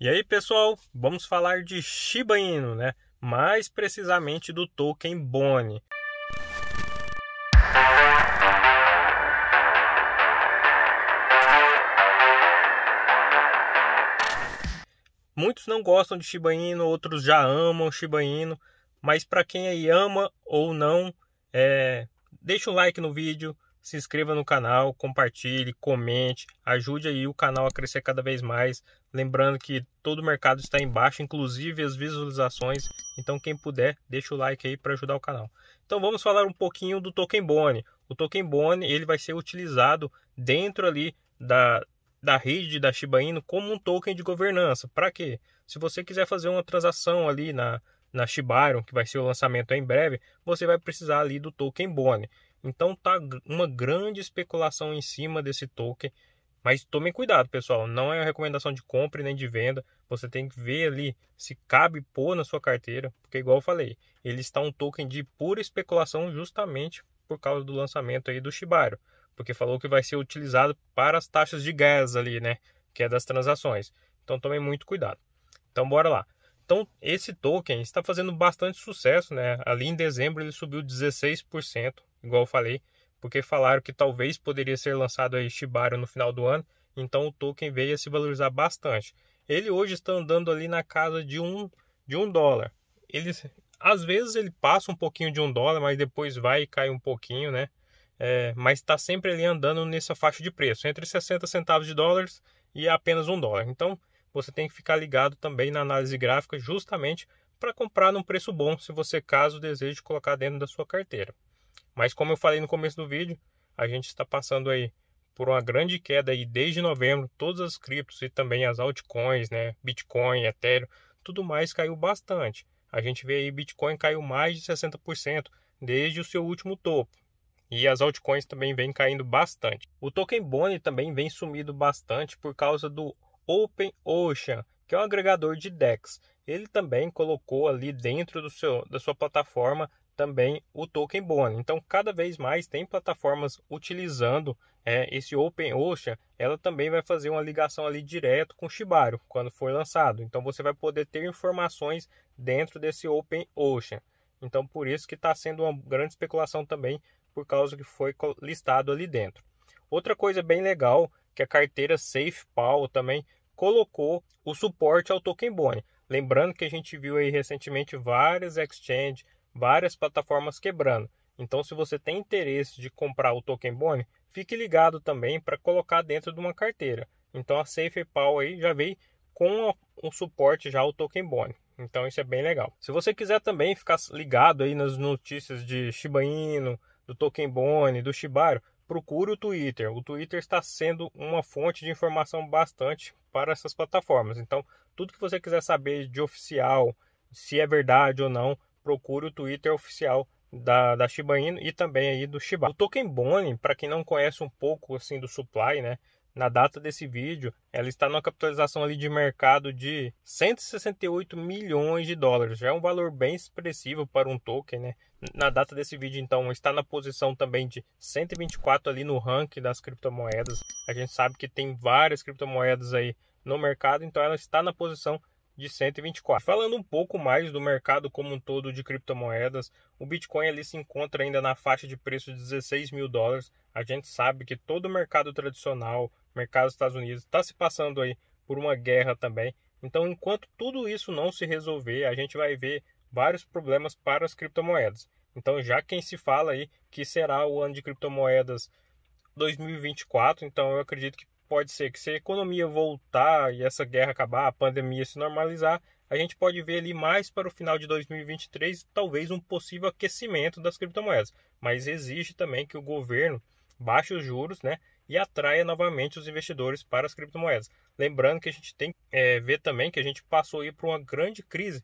E aí, pessoal, vamos falar de Shiba Inu, né? Mais precisamente do token Bone. Muitos não gostam de Shiba Inu, outros já amam Shiba Inu, mas para quem aí ama ou não, é... deixa um like no vídeo, se inscreva no canal, compartilhe, comente, ajude aí o canal a crescer cada vez mais. Lembrando que todo o mercado está em inclusive as visualizações. Então quem puder, deixa o like aí para ajudar o canal. Então vamos falar um pouquinho do Token Bone. O Token Bone ele vai ser utilizado dentro ali da, da rede da Shiba Inu como um token de governança. Para quê? Se você quiser fazer uma transação ali na na Shibarium, que vai ser o lançamento em breve, você vai precisar ali do token Bone. Então tá uma grande especulação em cima desse token. Mas tomem cuidado, pessoal. Não é uma recomendação de compra nem de venda. Você tem que ver ali se cabe pôr na sua carteira. Porque, igual eu falei, ele está um token de pura especulação justamente por causa do lançamento aí do Shibaro. Porque falou que vai ser utilizado para as taxas de gás ali, né? Que é das transações. Então tomem muito cuidado. Então bora lá. Então, esse token está fazendo bastante sucesso, né? Ali em dezembro ele subiu 16%, igual eu falei, porque falaram que talvez poderia ser lançado a Shibaru no final do ano, então o token veio a se valorizar bastante. Ele hoje está andando ali na casa de um, de um dólar. Ele, às vezes ele passa um pouquinho de um dólar, mas depois vai e cai um pouquinho, né? É, mas está sempre ali andando nessa faixa de preço, entre 60 centavos de dólares e apenas um dólar. Então, você tem que ficar ligado também na análise gráfica justamente para comprar num preço bom, se você caso deseje colocar dentro da sua carteira. Mas como eu falei no começo do vídeo, a gente está passando aí por uma grande queda aí desde novembro, todas as criptos e também as altcoins, né, Bitcoin, Ethereum, tudo mais caiu bastante. A gente vê aí Bitcoin caiu mais de 60% desde o seu último topo. E as altcoins também vêm caindo bastante. O token Bone também vem sumido bastante por causa do Open Ocean, que é um agregador de DEX. Ele também colocou ali dentro do seu, da sua plataforma também o token Bone. Então, cada vez mais tem plataformas utilizando é, esse Open Ocean. Ela também vai fazer uma ligação ali direto com o Shibaro quando for lançado. Então, você vai poder ter informações dentro desse Open Ocean. Então, por isso que está sendo uma grande especulação também, por causa que foi listado ali dentro. Outra coisa bem legal que a carteira SafePal também colocou o suporte ao token Bone. Lembrando que a gente viu aí recentemente várias exchanges, várias plataformas quebrando. Então, se você tem interesse de comprar o token Bone, fique ligado também para colocar dentro de uma carteira. Então, a SafePal aí já veio com o suporte já ao token Bone. Então, isso é bem legal. Se você quiser também ficar ligado aí nas notícias de Shiba Inu, do token Bone, do Shibaro, procure o Twitter. O Twitter está sendo uma fonte de informação bastante para essas plataformas. Então, tudo que você quiser saber de oficial, se é verdade ou não, procure o Twitter oficial da, da Shiba Inu e também aí do Shiba. O Token Bone, para quem não conhece um pouco assim do supply, né? na data desse vídeo, ela está numa capitalização ali de mercado de 168 milhões de dólares. Já é um valor bem expressivo para um token, né? Na data desse vídeo, então, está na posição também de 124 ali no ranking das criptomoedas. A gente sabe que tem várias criptomoedas aí no mercado, então ela está na posição de 124. Falando um pouco mais do mercado como um todo de criptomoedas, o Bitcoin ali se encontra ainda na faixa de preço de 16 mil dólares. A gente sabe que todo o mercado tradicional, mercado dos Estados Unidos, está se passando aí por uma guerra também. Então, enquanto tudo isso não se resolver, a gente vai ver vários problemas para as criptomoedas. Então, já quem se fala aí que será o ano de criptomoedas 2024, então eu acredito que pode ser que se a economia voltar e essa guerra acabar, a pandemia se normalizar, a gente pode ver ali mais para o final de 2023 talvez um possível aquecimento das criptomoedas. Mas exige também que o governo baixe os juros, né? E atraia novamente os investidores para as criptomoedas. Lembrando que a gente tem que é, ver também que a gente passou aí por uma grande crise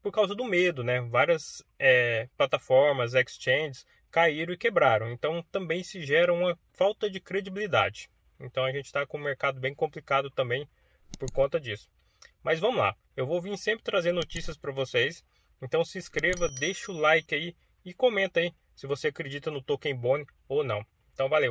por causa do medo, né? Várias é, plataformas, exchanges caíram e quebraram. Então também se gera uma falta de credibilidade. Então a gente está com um mercado bem complicado também por conta disso. Mas vamos lá, eu vou vir sempre trazer notícias para vocês. Então se inscreva, deixa o like aí e comenta aí se você acredita no Token Bone ou não. Então valeu!